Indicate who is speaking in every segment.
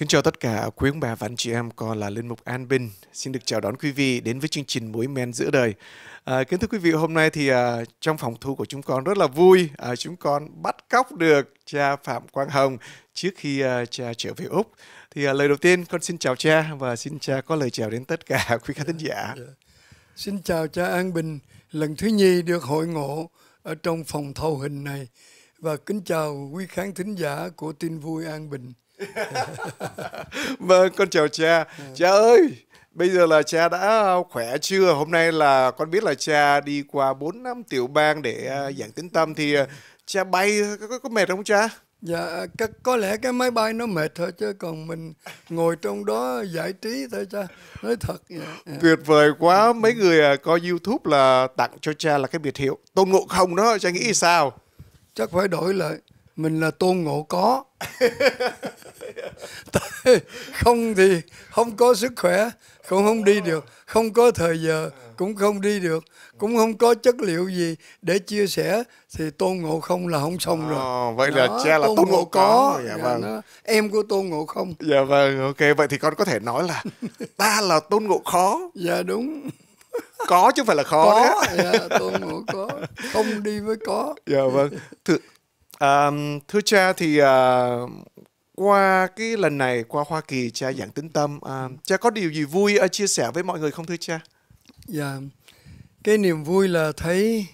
Speaker 1: Kính chào tất cả quý ông bà và anh chị em, con là Linh Mục An Bình. Xin được chào đón quý vị đến với chương trình Mối Men Giữa Đời. À, kính thưa quý vị, hôm nay thì à, trong phòng thu của chúng con rất là vui. À, chúng con bắt cóc được cha Phạm Quang Hồng trước khi à, cha trở về Úc. Thì à, lời đầu tiên con xin chào cha và xin cha có lời chào đến tất cả quý khán thính giả. Dạ.
Speaker 2: Xin chào cha An Bình, lần thứ nhì được hội ngộ ở trong phòng thâu hình này. Và kính chào quý khán thính giả của Tin Vui An
Speaker 1: Bình. vâng con chào cha cha ơi bây giờ là cha đã à, khỏe chưa hôm nay là con biết là cha đi qua 4 năm tiểu bang để à, giảng tính tâm thì à, cha bay có, có mệt không cha Dạ, có, có lẽ cái
Speaker 2: máy bay nó mệt thôi chứ còn mình ngồi trong đó giải trí thôi cha. Nói thật. Dạ.
Speaker 1: Tuyệt vời quá. Mấy người coi YouTube là tặng cho cha là cái biệt hiệu Tôn Ngộ Không đó. Cha nghĩ ừ. sao? Chắc phải
Speaker 2: đổi lại mình là tôn ngộ có không thì không có sức khỏe cũng không đi được không có thời giờ cũng không đi được cũng không có chất liệu gì để chia sẻ thì tôn ngộ không là không xong rồi à, vậy đó, là cha là tôn, tôn ngộ, ngộ có dạ, dạ vâng em của tôn ngộ không
Speaker 1: dạ vâng ok vậy thì con có thể nói là ta là tôn ngộ
Speaker 2: khó dạ đúng
Speaker 1: có chứ không phải là khó
Speaker 2: có đấy. Dạ, tôn ngộ có không đi với có dạ
Speaker 1: vâng thực À, thưa cha thì à, qua cái lần này qua Hoa Kỳ cha giảng tính tâm, à, cha có điều gì vui à, chia sẻ với mọi người không thưa cha? Dạ, cái niềm vui là thấy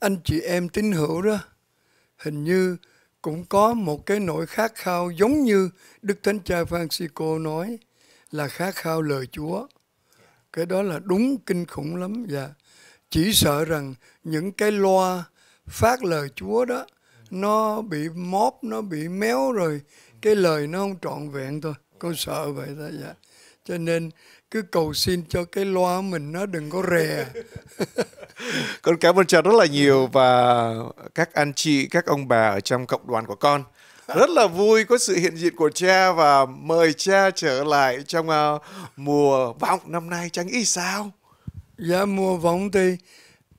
Speaker 2: anh chị em tín hữu đó hình như cũng có một cái nỗi khát khao giống như Đức Thánh Cha Francisco nói là khát khao lời Chúa. Cái đó là đúng kinh khủng lắm và dạ. chỉ sợ rằng những cái loa phát lời Chúa đó nó bị móp nó bị méo rồi cái lời nó không trọn vẹn thôi con sợ vậy đó dạ cho nên cứ cầu xin cho cái loa mình nó đừng có rè
Speaker 1: con cảm ơn cha rất là nhiều và các anh chị các ông bà ở trong cộng đoàn của con rất là vui có sự hiện diện của cha và mời cha trở lại trong uh, mùa vọng năm nay chẳng nghĩ sao dạ mùa vọng thì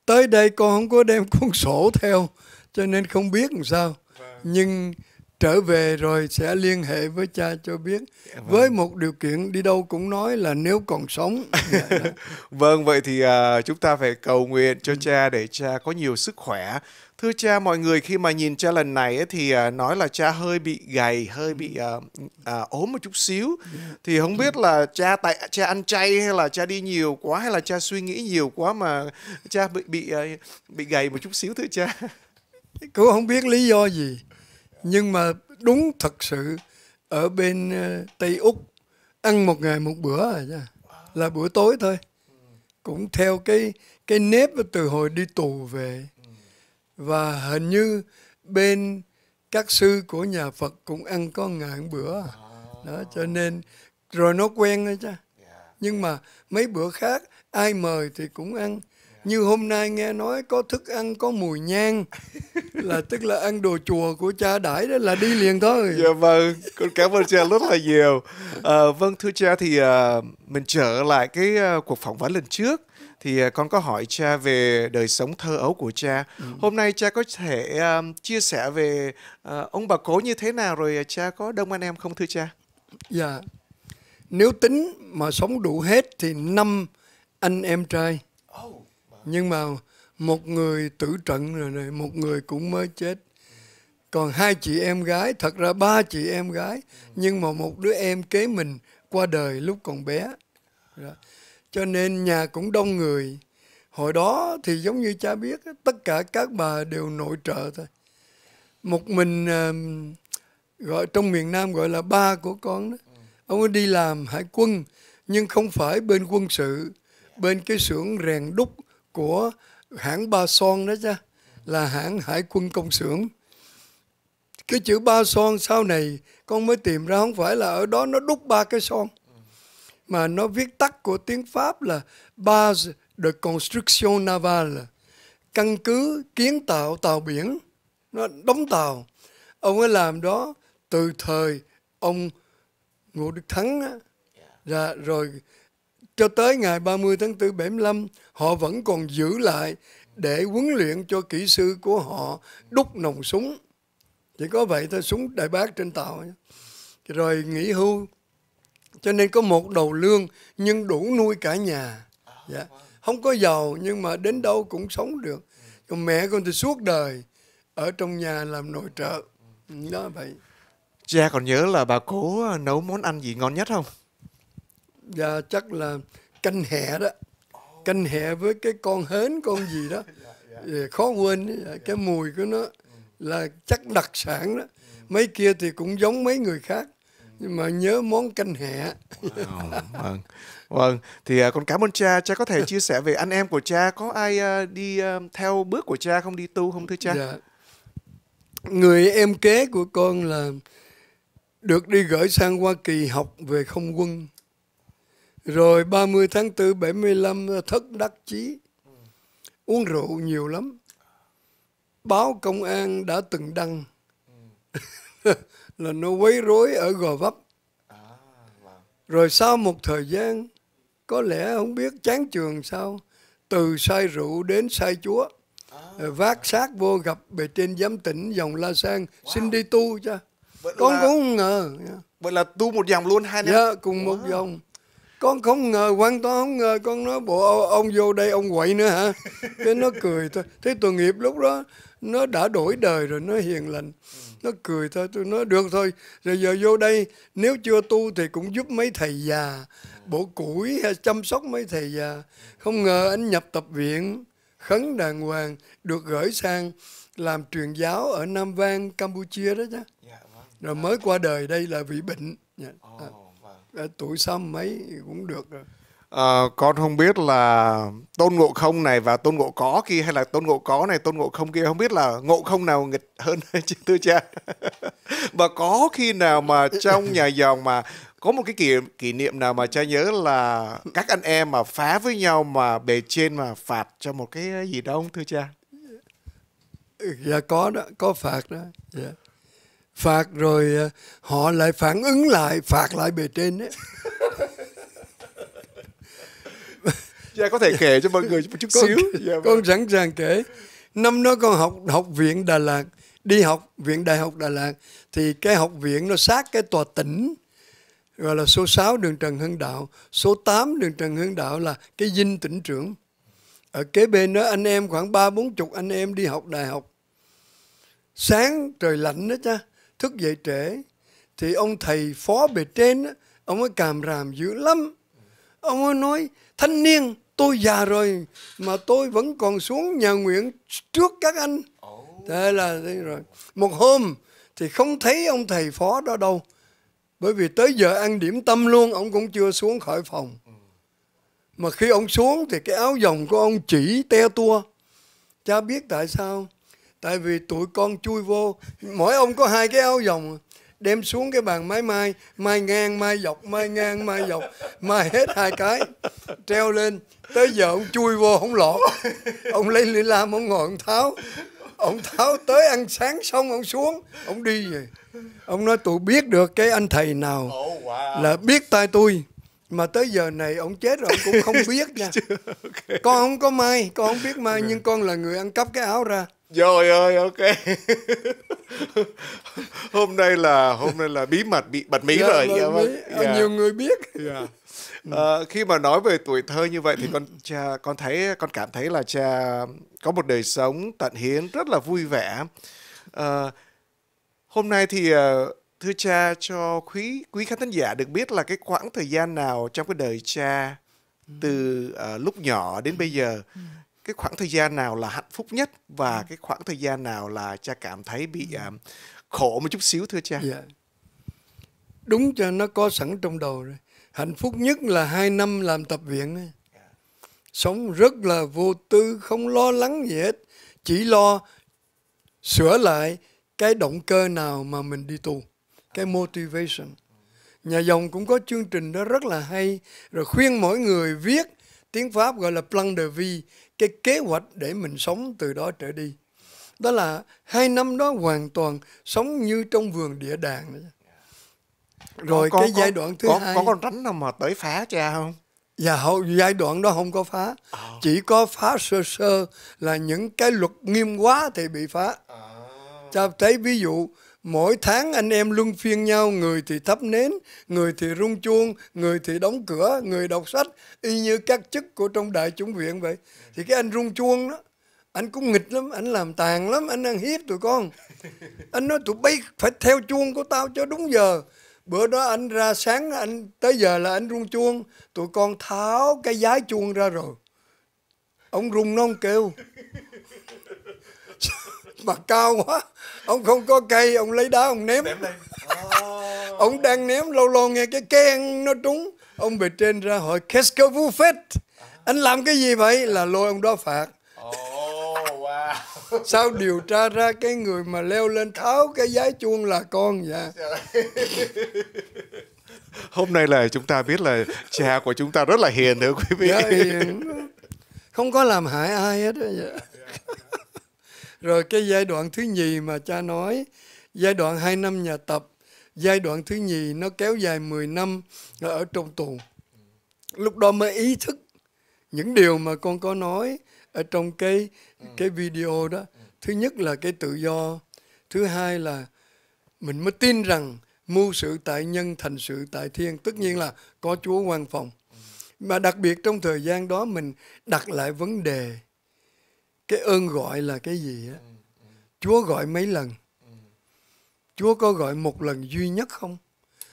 Speaker 1: tới đây con
Speaker 2: không có đem cuốn sổ theo cho nên không biết làm sao vâng. nhưng trở về rồi sẽ liên hệ với cha cho biết dạ vâng. với một điều kiện đi đâu cũng nói là nếu còn sống dạ, dạ.
Speaker 1: vâng vậy thì uh, chúng ta phải cầu nguyện cho ừ. cha để cha có nhiều sức khỏe Thưa cha, mọi người khi mà nhìn cha lần này ấy, thì à, nói là cha hơi bị gầy, hơi bị uh, uh, ốm một chút xíu. Thì không biết là cha tại cha ăn chay hay là cha đi nhiều quá hay là cha suy nghĩ nhiều quá mà cha bị bị uh, bị gầy một chút xíu thưa cha. Cũng không biết lý do gì. Nhưng mà
Speaker 2: đúng thật sự ở bên Tây Úc ăn một ngày một bữa à Là bữa tối thôi. Cũng theo cái cái nếp từ hồi đi tù về và hình như bên các sư của nhà Phật cũng ăn có ngàn bữa à. đó cho nên rồi nó quen đó cha dạ. nhưng mà mấy bữa khác ai mời thì cũng ăn dạ. như hôm nay nghe nói có thức ăn có mùi nhang là tức là ăn đồ chùa của cha đãi đó là đi liền thôi
Speaker 1: dạ vâng con cảm ơn cha rất là nhiều à, vâng thưa cha thì à, mình trở lại cái à, cuộc phỏng vấn lần trước thì à, con có hỏi cha về đời sống thơ ấu của cha. Ừ. Hôm nay cha có thể um, chia sẻ về uh, ông bà cố như thế nào rồi cha có đông anh em không thưa cha?
Speaker 2: Dạ. Nếu tính mà sống đủ hết thì năm anh em trai. Nhưng mà một người tử trận rồi này, một người cũng mới chết. Còn hai chị em gái, thật ra ba chị em gái, ừ. nhưng mà một đứa em kế mình qua đời lúc còn bé. Rồi dạ cho nên nhà cũng đông người. Hồi đó thì giống như cha biết, tất cả các bà đều nội trợ thôi. Một mình à, gọi trong miền Nam gọi là ba của con đó. Ông ấy đi làm hải quân, nhưng không phải bên quân sự, bên cái xưởng rèn đúc của hãng Ba Son đó chứ, là hãng hải quân công xưởng. Cái chữ ba son sau này con mới tìm ra không phải là ở đó nó đúc ba cái son mà nó viết tắt của tiếng Pháp là Base de Construction Navale, căn cứ kiến tạo tàu biển, nó đóng tàu. Ông ấy làm đó từ thời ông Ngô Đức Thắng á, ra dạ, rồi cho tới ngày 30 tháng 4 75 họ vẫn còn giữ lại để huấn luyện cho kỹ sư của họ đúc nòng súng. Chỉ có vậy thôi súng đại bác trên tàu. Rồi nghỉ hưu cho nên có một đầu lương nhưng đủ nuôi cả nhà à, dạ. Vâng. không có giàu nhưng mà đến đâu cũng sống được ừ. còn mẹ con thì suốt đời ở trong nhà làm nội trợ ừ. đó vậy
Speaker 1: cha còn nhớ là bà cố ờ, nấu món ăn gì ngon nhất không
Speaker 2: dạ chắc là canh hẹ đó canh hẹ với cái con hến con gì đó dạ, dạ. Dạ, khó quên cái mùi của nó ừ. là chắc đặc sản đó mấy kia thì
Speaker 1: cũng giống mấy người khác nhưng mà nhớ món canh hẹ wow. vâng vâng thì uh, con cảm ơn cha cha có thể chia sẻ về anh em của cha có ai uh, đi uh, theo bước của cha không đi tu không thưa cha dạ. người em kế của con là
Speaker 2: được đi gửi sang Hoa Kỳ học về không quân rồi 30 tháng 4 75 thất đắc chí uống rượu nhiều lắm báo công an đã từng đăng ừ. là nó quấy rối ở Gò Vấp. À, vâng. Rồi sau một thời gian, có lẽ không biết chán trường sao, từ say rượu đến say chúa. À. Ờ, vác xác vô gặp bề trên giám tỉnh dòng La Sang, wow. xin đi tu cha. Con là... cũng không ngờ. Vậy là tu một dòng luôn hai năm? Dạ, cùng wow. một dòng con không ngờ quan toàn không ngờ con nói bộ ông vô đây ông quậy nữa hả cái nó cười thôi thế tội nghiệp lúc đó nó đã đổi đời rồi nó hiền lành nó cười thôi tôi nói được thôi rồi giờ vô đây nếu chưa tu thì cũng giúp mấy thầy già bổ củi hay chăm sóc mấy thầy già không ngờ anh nhập tập viện khấn đàng hoàng được gửi sang làm truyền giáo ở Nam Vang Campuchia đó chứ dạ, vâng. rồi mới qua đời đây là vị bệnh à, tuổi xăm mấy cũng được rồi
Speaker 1: à, con không biết là tôn ngộ không này và tôn ngộ có kia hay là tôn ngộ có này tôn ngộ không kia không biết là ngộ không nào nghịch hơn chứ thưa cha và có khi nào mà trong nhà dòng mà có một cái kỷ, kỷ niệm nào mà cha nhớ là các anh em mà phá với nhau mà bề trên mà phạt cho một cái gì đó không thưa cha dạ có đó có phạt đó dạ phạt rồi
Speaker 2: ờ, họ lại phản ứng lại phạt lại bề trên đấy
Speaker 1: dạ có thể kể cho mọi người một chút con, xíu dạ, vâng. con
Speaker 2: sẵn sàng kể năm đó con học học viện đà lạt đi học viện đại học đà lạt thì cái học viện nó sát cái tòa tỉnh gọi là số 6 đường Trần Hưng Đạo, số 8 đường Trần Hưng Đạo là cái dinh tỉnh trưởng. Ở kế bên đó anh em khoảng ba bốn chục anh em đi học đại học. Sáng trời lạnh đó cha, thức dậy trễ. Thì ông thầy phó bề trên đó, ông ấy càm ràm dữ lắm. Ông ấy nói, thanh niên, tôi già rồi mà tôi vẫn còn xuống nhà nguyện trước các anh thế là thế rồi một hôm thì không thấy ông thầy phó đó đâu bởi vì tới giờ ăn điểm tâm luôn ông cũng chưa xuống khỏi phòng ừ. mà khi ông xuống thì cái áo vòng của ông chỉ te tua cha biết tại sao tại vì tụi con chui vô mỗi ông có hai cái áo vòng đem xuống cái bàn máy mai mai ngang mai dọc mai ngang mai dọc mai hết hai cái treo lên tới giờ ông chui vô không lọt ông lấy lưỡi lam ông ngồi ông tháo ông tháo tới ăn sáng xong ông xuống ông đi về ông nói tôi biết được cái anh thầy nào oh, wow. là biết tay tôi mà tới giờ này ông chết rồi cũng không biết nha okay. con không có may, con không biết may okay. nhưng con là người ăn cắp cái áo ra
Speaker 1: Trời ơi, ok. hôm nay là hôm nay là bí mật bị bật mí yeah, dạ, rồi. Bí. Dạ yeah. Vâng. Nhiều dạ. người biết. Yeah à, khi mà nói về tuổi thơ như vậy thì con cha con thấy con cảm thấy là cha có một đời sống tận hiến rất là vui vẻ à, hôm nay thì ờ, thưa cha cho quý quý khán thính giả được biết là cái khoảng thời gian nào trong cái đời cha ừ. từ uh, lúc nhỏ đến bây giờ ừ. cái khoảng thời gian nào là hạnh phúc nhất và cái khoảng thời gian nào là cha cảm thấy bị uh, khổ một chút xíu thưa cha yeah. Dạ. đúng cho nó có sẵn trong đầu rồi hạnh phúc nhất là hai năm làm
Speaker 2: tập viện sống rất là vô tư không lo lắng gì hết chỉ lo sửa lại cái động cơ nào mà mình đi tu cái motivation nhà dòng cũng có chương trình đó rất là hay rồi khuyên mỗi người viết tiếng pháp gọi là plan de vie cái kế hoạch để mình sống từ đó trở đi đó là hai năm đó hoàn toàn sống như trong vườn địa đàng
Speaker 1: rồi có, cái có, giai đoạn thứ có, hai có con
Speaker 2: rắn nào mà tới phá cha không Dạ hậu giai đoạn đó không có phá, à. chỉ có phá sơ sơ là những cái luật nghiêm quá thì bị phá. À. Cha thấy ví dụ mỗi tháng anh em luân phiên nhau, người thì thắp nến, người thì rung chuông, người thì đóng cửa, người đọc sách, y như các chức của trong đại chúng viện vậy. Thì cái anh rung chuông đó, anh cũng nghịch lắm, anh làm tàn lắm, anh ăn hiếp tụi con. Anh nói tụi bay phải theo chuông của tao cho đúng giờ bữa đó anh ra sáng anh tới giờ là anh rung chuông tụi con tháo cái giá chuông ra rồi ông rung nó ông kêu mà cao quá ông không có cây ông lấy đá ông ném, oh. ông đang ném lâu lâu nghe cái keng nó trúng ông bị trên ra hỏi kesco vu anh làm cái gì vậy là lôi ông đó phạt sao điều tra ra cái người mà leo lên tháo cái giái chuông là con vậy
Speaker 1: hôm nay là chúng ta biết là cha của chúng ta rất là hiền nữa quý vị dạ, hiền.
Speaker 2: không có làm hại ai hết đó, dạ. rồi cái giai đoạn thứ nhì mà cha nói giai đoạn 2 năm nhà tập giai đoạn thứ nhì nó kéo dài 10 năm ở trong tù lúc đó mới ý thức những điều mà con có nói ở trong cái ừ. cái video đó ừ. thứ nhất là cái tự do thứ hai là mình mới tin rằng mưu sự tại nhân thành sự tại thiên tất nhiên ừ. là có chúa quan phòng ừ. mà đặc biệt trong thời gian đó mình đặt lại vấn đề cái ơn gọi là cái gì á ừ, chúa gọi mấy lần chúa có gọi một lần duy nhất không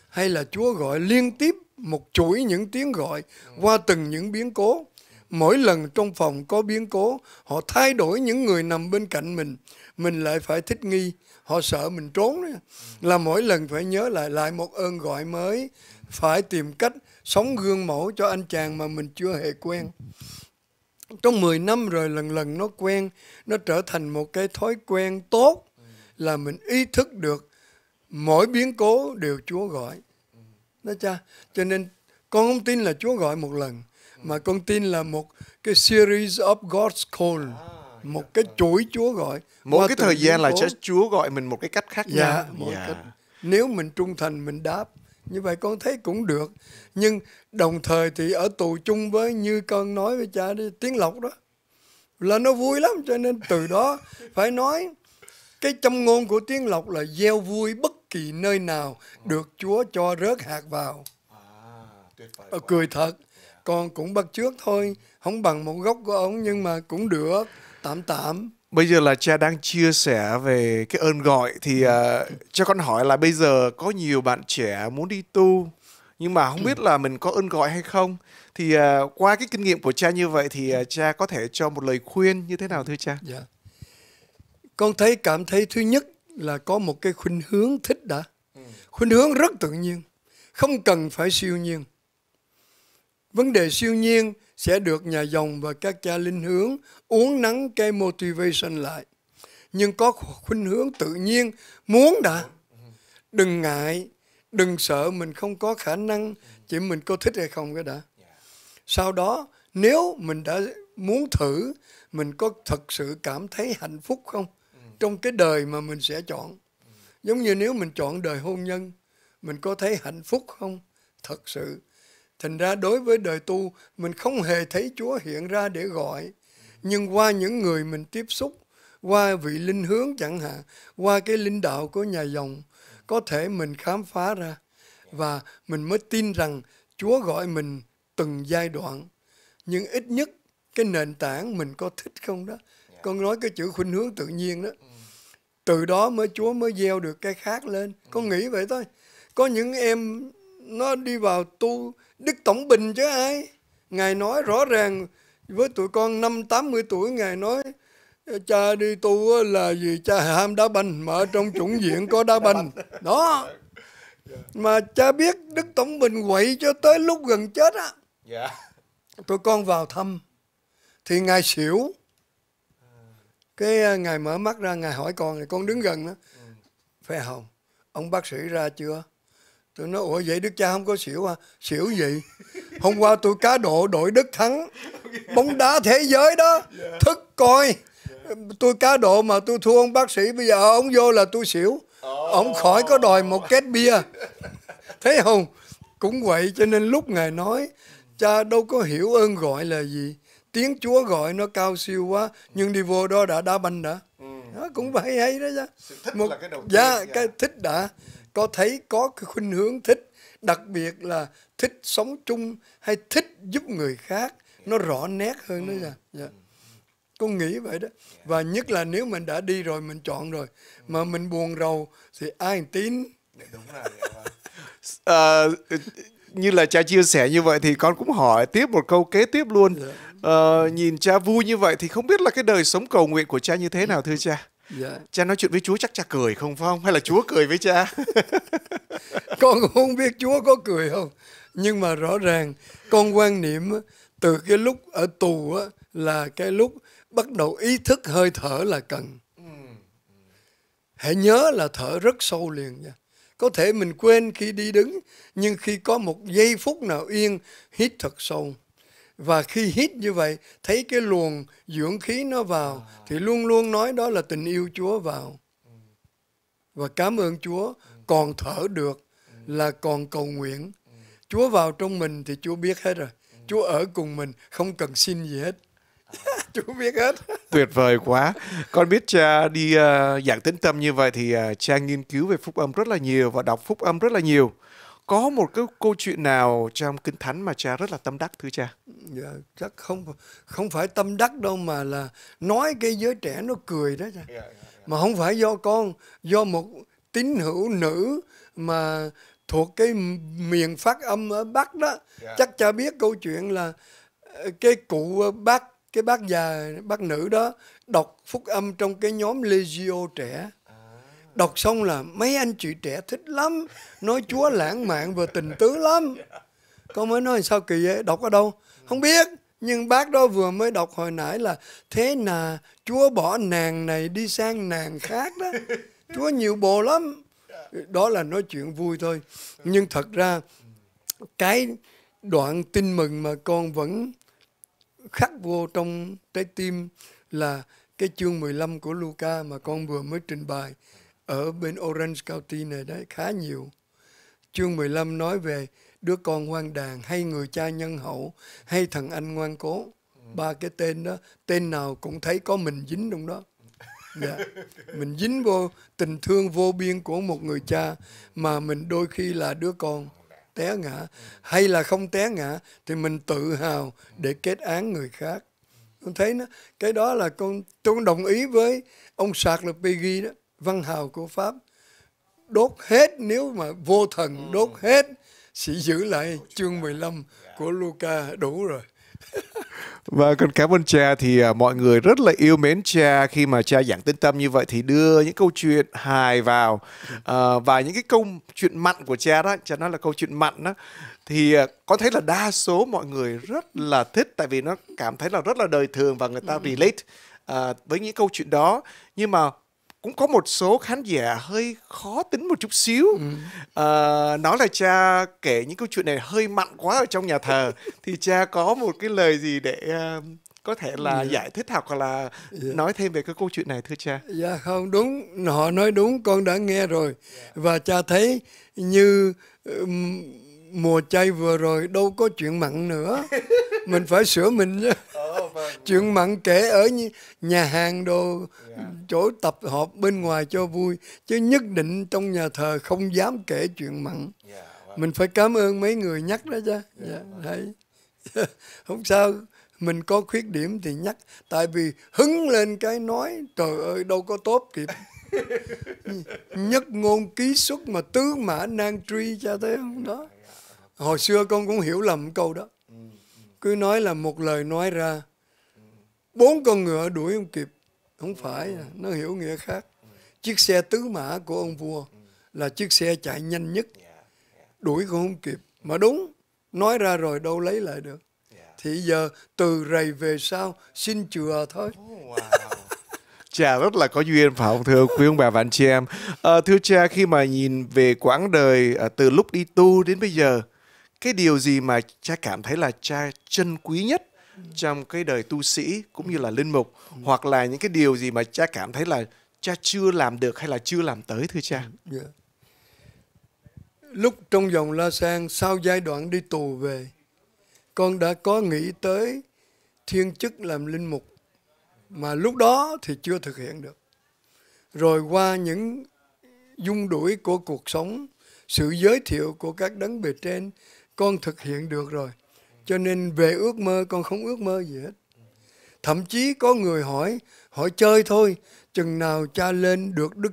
Speaker 2: hay là chúa gọi liên tiếp một chuỗi những tiếng gọi qua từng những biến cố mỗi lần trong phòng có biến cố, họ thay đổi những người nằm bên cạnh mình, mình lại phải thích nghi, họ sợ mình trốn nữa. Là mỗi lần phải nhớ lại lại một ơn gọi mới, phải tìm cách sống gương mẫu cho anh chàng mà mình chưa hề quen. Trong 10 năm rồi lần lần nó quen, nó trở thành một cái thói quen tốt là mình ý thức được mỗi biến cố đều Chúa gọi. Đó cha, cho nên con không tin là Chúa gọi một lần mà con tin là một cái series of God's call à, dạ một cái vâng. chuỗi Chúa gọi mỗi cái thời gian là sẽ Chúa gọi mình một cái cách khác dạ, nhau mỗi dạ. cách. nếu mình trung thành mình đáp như vậy con thấy cũng được nhưng đồng thời thì ở tù chung với như con nói với cha đi tiếng lộc đó là nó vui lắm cho nên từ đó phải nói cái châm ngôn của tiếng lộc là gieo vui bất kỳ nơi nào được Chúa cho rớt hạt vào à, tuyệt vời ờ, cười thật con cũng bắt trước thôi không bằng một gốc của ông nhưng mà cũng được tạm tạm
Speaker 1: bây giờ là cha đang chia sẻ về cái ơn gọi thì uh, cho con hỏi là bây giờ có nhiều bạn trẻ muốn đi tu nhưng mà không ừ. biết là mình có ơn gọi hay không thì uh, qua cái kinh nghiệm của cha như vậy thì uh, cha có thể cho một lời khuyên như thế nào thưa cha dạ. con thấy cảm thấy thứ nhất là có một cái khuynh hướng thích đã ừ.
Speaker 2: khuynh hướng rất tự nhiên không cần phải siêu nhiên Vấn đề siêu nhiên sẽ được nhà dòng và các cha linh hướng uống nắng cái motivation lại. Nhưng có khuynh hướng tự nhiên, muốn đã. Đừng ngại, đừng sợ mình không có khả năng, chỉ mình có thích hay không cái đã. Sau đó, nếu mình đã muốn thử, mình có thật sự cảm thấy hạnh phúc không? Trong cái đời mà mình sẽ chọn. Giống như nếu mình chọn đời hôn nhân, mình có thấy hạnh phúc không? Thật sự Thành ra đối với đời tu, mình không hề thấy Chúa hiện ra để gọi. Nhưng qua những người mình tiếp xúc, qua vị linh hướng chẳng hạn, qua cái linh đạo của nhà dòng, có thể mình khám phá ra. Và mình mới tin rằng Chúa gọi mình từng giai đoạn. Nhưng ít nhất cái nền tảng mình có thích không đó. Dạ. Con nói cái chữ khuynh hướng tự nhiên đó. Ừ. Từ đó mới Chúa mới gieo được cái khác lên. Con ừ. nghĩ vậy thôi. Có những em nó đi vào tu Đức Tổng Bình chứ ai. Ngài nói rõ ràng với tụi con năm 80 tuổi Ngài nói cha đi tu là vì cha ham đá banh mà ở trong chủng diện có đá banh. Đó. Mà cha biết Đức Tổng Bình quậy cho tới lúc gần chết á. Dạ. Tụi con vào thăm thì Ngài xỉu. Cái à, Ngài mở mắt ra Ngài hỏi con, con đứng gần đó. Ừ. Phải không? Ông bác sĩ ra chưa? tôi nói ủa vậy đức cha không có xỉu à xỉu gì hôm qua tôi cá độ đội đức thắng bóng đá thế giới đó thức coi tôi cá độ mà tôi thua ông bác sĩ bây giờ ông vô là tôi xỉu ông khỏi có đòi một két bia thấy không cũng vậy cho nên lúc ngài nói cha đâu có hiểu ơn gọi là gì tiếng chúa gọi nó cao siêu quá nhưng đi vô đó đã đá banh đã ừ. đó cũng phải hay đó chứ thích một, là cái đầu tiên dạ, cái thích đã có thấy có cái khuynh hướng thích đặc biệt là thích sống chung hay thích giúp người khác nó rõ nét hơn nữa ừ. nha yeah. Dạ. Ừ. con nghĩ vậy đó dạ. và nhất là nếu mình đã đi rồi mình chọn rồi ừ. mà mình buồn rầu thì ai tin à, dạ,
Speaker 1: vâng. ờ, như là cha chia sẻ như vậy thì con cũng hỏi tiếp một câu kế tiếp luôn à, nhìn cha vui như vậy thì không biết là cái đời sống cầu nguyện của cha như thế nào thưa cha dạ. cha nói chuyện với chúa chắc cha cười không phải không hay là chúa cười với cha
Speaker 2: con không biết chúa có cười không nhưng mà rõ ràng con quan niệm từ cái lúc ở tù là cái lúc bắt đầu ý thức hơi thở là cần ừ, ừ. hãy nhớ là thở rất sâu liền nha có thể mình quên khi đi đứng nhưng khi có một giây phút nào yên hít thật sâu và khi hít như vậy thấy cái luồng dưỡng khí nó vào thì à. luôn luôn nói đó là tình yêu Chúa vào ừ. và cảm ơn Chúa ừ. còn thở được ừ. là còn cầu nguyện Chúa vào trong mình thì Chúa biết hết rồi Chúa ở cùng mình không cần xin gì hết à. Chúa biết hết
Speaker 1: tuyệt vời quá con biết cha đi uh, giảng tĩnh tâm như vậy thì uh, cha nghiên cứu về phúc âm rất là nhiều và đọc phúc âm rất là nhiều có một cái câu chuyện nào trong kinh thánh mà cha rất là tâm đắc thưa cha dạ chắc không không phải tâm đắc đâu mà là nói cái giới trẻ nó cười đó cha yeah, yeah,
Speaker 2: yeah. mà không phải do con do một tín hữu nữ mà thuộc cái miền phát âm ở bắc đó yeah. Dạ. chắc cha biết câu chuyện là ờ, cái cụ ờ, bác cái bác già bác nữ đó đọc phúc âm trong cái nhóm legio trẻ đọc xong là mấy anh chị trẻ thích lắm nói chúa lãng mạn và tình tứ lắm con mới nói sao kỳ vậy đọc ở đâu không biết nhưng bác đó vừa mới đọc hồi nãy là thế là chúa bỏ nàng này đi sang nàng khác đó chúa nhiều bồ lắm đó là nói chuyện vui thôi nhưng thật ra cái đoạn tin mừng mà con vẫn khắc vô trong trái tim là cái chương 15 của Luca mà con vừa mới trình bày ở bên Orange County này đấy khá nhiều. Chương 15 nói về đứa con hoang đàn hay người cha nhân hậu hay thằng anh ngoan cố. Ba cái tên đó, tên nào cũng thấy có mình dính trong đó. Dạ. Mình dính vô tình thương vô biên của một người cha mà mình đôi khi là đứa con té ngã hay là không té ngã thì mình tự hào để kết án người khác. Con thấy nó cái đó là con tôi đồng ý với ông Sạc là Peggy đó văn hào của Pháp đốt hết nếu mà vô thần ừ. đốt hết sẽ giữ lại chương 15 của Luca đủ rồi.
Speaker 1: Và vâng, cần cảm ơn cha thì à, mọi người rất là yêu mến cha khi mà cha giảng tinh tâm như vậy thì đưa những câu chuyện hài vào ừ. à, và những cái câu chuyện mặn của cha đó, cha nói là câu chuyện mặn đó thì à, có thấy là đa số mọi người rất là thích tại vì nó cảm thấy là rất là đời thường và người ta ừ. relate à, với những câu chuyện đó nhưng mà cũng có một số khán giả hơi khó tính một chút xíu ừ. à, ờ, nói là cha kể những câu chuyện này hơi mặn quá ở trong nhà thờ thì cha có một cái lời gì để uh, có thể là yeah. Ừ. giải thích học hoặc là yeah. Dạ. nói thêm về cái câu chuyện này thưa cha
Speaker 2: dạ không đúng họ nói đúng con đã nghe rồi yeah. Dạ. và cha thấy như mùa chay vừa rồi đâu có chuyện mặn nữa mình phải sửa mình chứ ờ, vâng. chuyện mặn kể ở nhà hàng đồ dạ. chỗ tập họp bên ngoài cho vui chứ nhất định trong nhà thờ không dám kể chuyện mặn dạ, vâng. mình phải cảm ơn mấy người nhắc đó chứ dạ, vâng. yeah, không sao mình có khuyết điểm thì nhắc tại vì hứng lên cái nói trời ơi đâu có tốt kịp nhất ngôn ký xuất mà tứ mã nan truy cho thế không đó hồi xưa con cũng hiểu lầm câu đó cứ nói là một lời nói ra bốn con ngựa đuổi không kịp không phải nó hiểu nghĩa khác chiếc xe tứ mã của ông vua là chiếc xe chạy nhanh nhất đuổi cũng không kịp mà đúng nói ra rồi đâu lấy lại được thì giờ từ rầy về sau xin chừa thôi oh,
Speaker 1: Cha rất là có duyên phải không thưa quý ông bà và anh chị em à, thưa cha khi mà nhìn về quãng đời à, từ lúc đi tu đến bây giờ cái điều gì mà cha cảm thấy là cha trân quý nhất trong cái đời tu sĩ cũng như là linh mục hoặc là những cái điều gì mà cha cảm thấy là cha chưa làm được hay là chưa làm tới thưa cha yeah.
Speaker 2: Dạ. lúc trong vòng la sang sau giai đoạn đi tù về con đã có nghĩ tới thiên chức làm linh mục mà lúc đó thì chưa thực hiện được rồi qua những dung đuổi của cuộc sống sự giới thiệu của các đấng bề trên con thực hiện được rồi. Cho nên về ước mơ con không ước mơ gì hết. Thậm chí có người hỏi, hỏi chơi thôi, chừng nào cha lên được Đức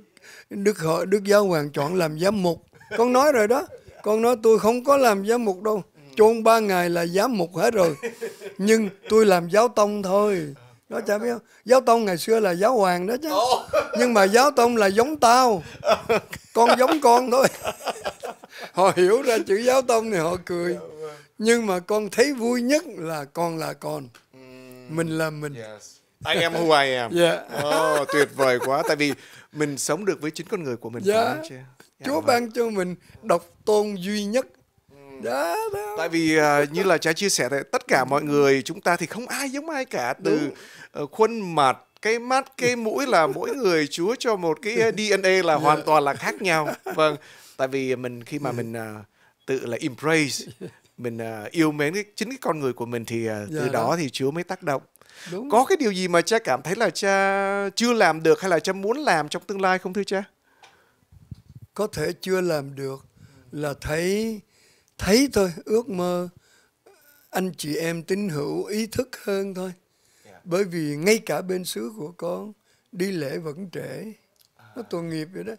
Speaker 2: Đức họ Đức Giáo Hoàng chọn làm giám mục. Con nói rồi đó, con nói tôi không có làm giám mục đâu. Chôn ba ngày là giám mục hết rồi. Nhưng tôi làm giáo tông thôi. Đó chả biết không? Giáo tông ngày xưa là giáo hoàng đó chứ. Nhưng mà giáo tông là giống tao. Con giống con thôi. họ hiểu ra chữ giáo tông thì họ cười dạ, vâng. nhưng mà con thấy vui nhất là con là con mình là mình yes. em am who I am. Yeah.
Speaker 1: Oh, tuyệt vời quá. Tại vì mình sống được với chính con người của mình. Yeah. Dạ. Yeah, dạ, Chúa vâng. ban cho mình độc tôn duy nhất. Đó, đó. Tại vì uh, như là cha chia sẻ tất cả mọi người chúng ta thì không ai giống ai cả. Từ uh, khuôn mặt, cái mắt, cái mũi là mỗi người Chúa cho một cái ờ, DNA là hoàn toàn là khác nhau. Vâng tại vì mình khi mà ừ. mình uh, tự là embrace mình uh, yêu mến cái, chính cái con người của mình thì uh, từ đó, đó vâng. thì Chúa mới tác động Đúng. có cái điều gì mà cha cảm thấy là cha chưa làm được hay là cha muốn làm trong tương lai không thưa cha có thể chưa làm được
Speaker 2: là thấy thấy thôi ước mơ anh chị em tín hữu ý thức hơn thôi dạ. bởi vì ngay cả bên xứ của con đi lễ vẫn trễ nó tội nghiệp vậy đó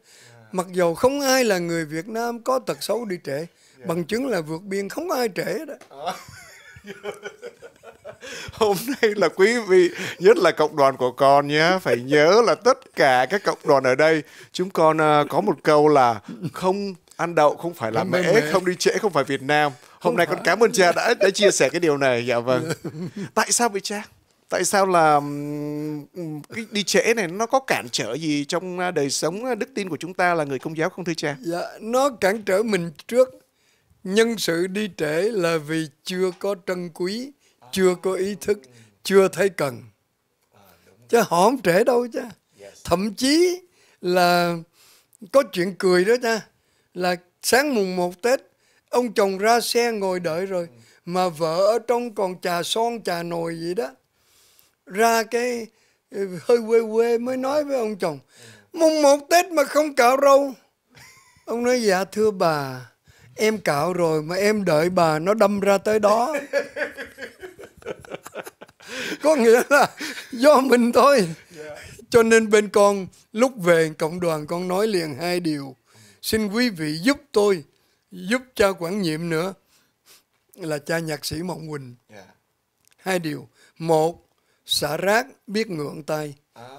Speaker 2: mặc dầu không ai là người Việt Nam có tật xấu đi trễ dạ. bằng chứng là vượt biên không ai trễ đó ờ.
Speaker 1: hôm nay là quý vị nhất là cộng đoàn của con nhé phải nhớ là tất cả các cộng đoàn ở đây chúng con ờ, có một câu là không ăn đậu không phải là mễ, không đi trễ không phải Việt Nam hôm không nay phải. con cảm ơn cha đã đã chia sẻ cái điều này dạ vâng tại sao vậy cha tại sao là cái đi trễ này nó có cản trở gì trong đời sống đức tin của chúng ta là người công giáo không thưa cha dạ nó cản trở
Speaker 2: mình trước nhân sự đi trễ là vì chưa có trân quý chưa có ý thức chưa thấy cần chứ họ không trễ đâu cha thậm chí là có chuyện cười đó cha là sáng mùng một Tết ông chồng ra xe ngồi đợi rồi mà vợ ở trong còn trà son trà nồi gì đó ra cái ờ, hơi quê quê mới nói với ông chồng mùng một tết mà không cạo râu ông nói dạ thưa bà em cạo rồi mà em đợi bà nó đâm ra tới đó có nghĩa là do mình thôi dạ. cho nên bên con lúc về cộng đoàn con nói liền hai điều xin quý vị giúp tôi giúp cha quản nhiệm nữa là cha nhạc sĩ mộng quỳnh dạ. hai điều một xả rác biết ngượng tay,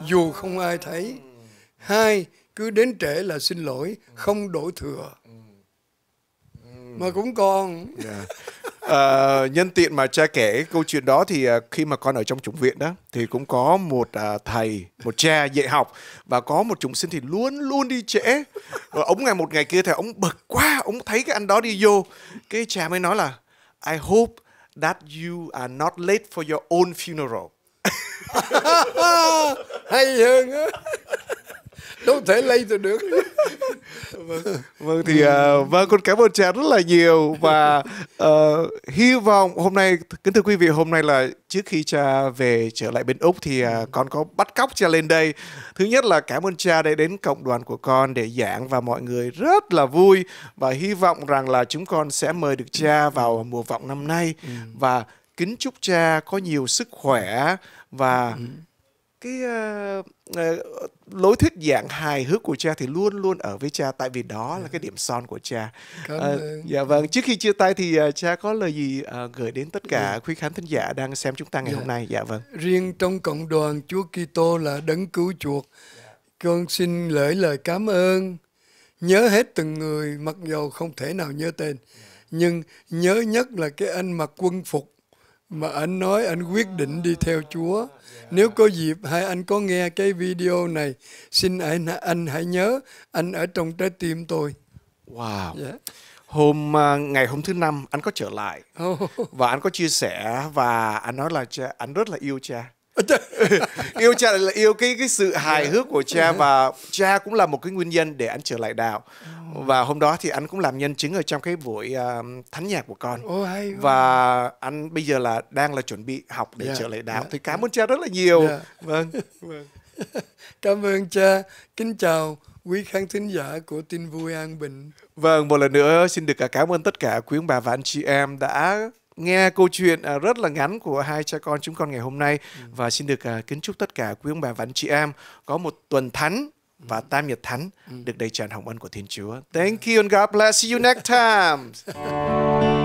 Speaker 2: dù không ai thấy. Hai, cứ đến trễ là xin lỗi, không đổ thừa. Mà cũng còn.
Speaker 1: Yeah. Dạ. À, ờ, nhân tiện mà cha kể câu chuyện đó thì ờ, khi mà con ở trong chủng viện đó thì cũng có một à, thầy một cha dạy học và có một chúng sinh thì luôn luôn đi trễ và ông ngày một ngày kia thì ông bực quá ông thấy cái anh đó đi vô cái cha mới nói là I hope that you are not late for your own funeral hay hơn
Speaker 2: á đâu thể lây tôi được vâng,
Speaker 1: vâng thì uh, vâng con cảm ơn cha rất là nhiều và uh, hy vọng hôm nay kính thưa quý vị hôm nay là trước khi cha về trở lại bên úc thì uh, con có bắt cóc cha lên đây thứ nhất là cảm ơn cha đã đến cộng đoàn của con để giảng và mọi người rất là vui và hy vọng rằng là chúng con sẽ mời được cha vào mùa vọng năm nay ừ. và kính chúc cha có nhiều sức khỏe và ừ. cái uh, uh, lối thuyết giảng hài hước của cha thì luôn luôn ở với cha tại vì đó là dạ. cái điểm son của cha. Cảm ờ, ơn. Uh, dạ vâng, trước khi chia tay thì uh, cha có lời gì uh, gửi đến tất cả yeah. Dạ. quý khán thính giả đang xem chúng ta ngày yeah. Dạ. hôm nay? Dạ vâng.
Speaker 2: Riêng trong cộng đoàn Chúa Kitô là đấng cứu chuộc. Yeah. Con xin gửi lời cảm ơn. Nhớ hết từng người mặc dầu không thể nào nhớ tên. Nhưng nhớ nhất là cái anh mặc quân phục mà anh nói anh quyết định đi theo Chúa. Nếu có dịp hai anh có nghe cái video này, xin anh anh hãy nhớ anh ở trong trái tim tôi.
Speaker 1: Wow. Yeah. Dạ. Hôm à, ngày hôm thứ năm anh có trở lại oh. và anh có chia sẻ và anh nói là cha anh rất là yêu cha yêu cha là yêu cái cái sự hài dạ. hước của cha dạ. và cha cũng là một cái nguyên nhân để anh trở lại đạo và hôm đó thì anh cũng làm nhân chứng ở trong cái buổi uh, thánh nhạc của con oh,
Speaker 2: hay và
Speaker 1: anh bây giờ là đang là chuẩn bị học để yeah. Dạ. trở lại đạo yeah. thì cảm ơn cha rất là nhiều yeah. vâng,
Speaker 2: vâng. cảm ơn cha kính chào quý khán thính giả của tin vui an bình
Speaker 1: vâng một lần nữa xin được cảm ơn tất cả quý ông bà và anh chị em đã nghe câu chuyện à, rất là ngắn của hai cha con chúng con ngày hôm nay ừ. và xin được à, kính chúc tất cả quý ông bà và anh chị em có một tuần thánh ừ. và tam nhật thánh ừ. được đầy tràn hồng ân của Thiên Chúa. Thank you and God bless you next time.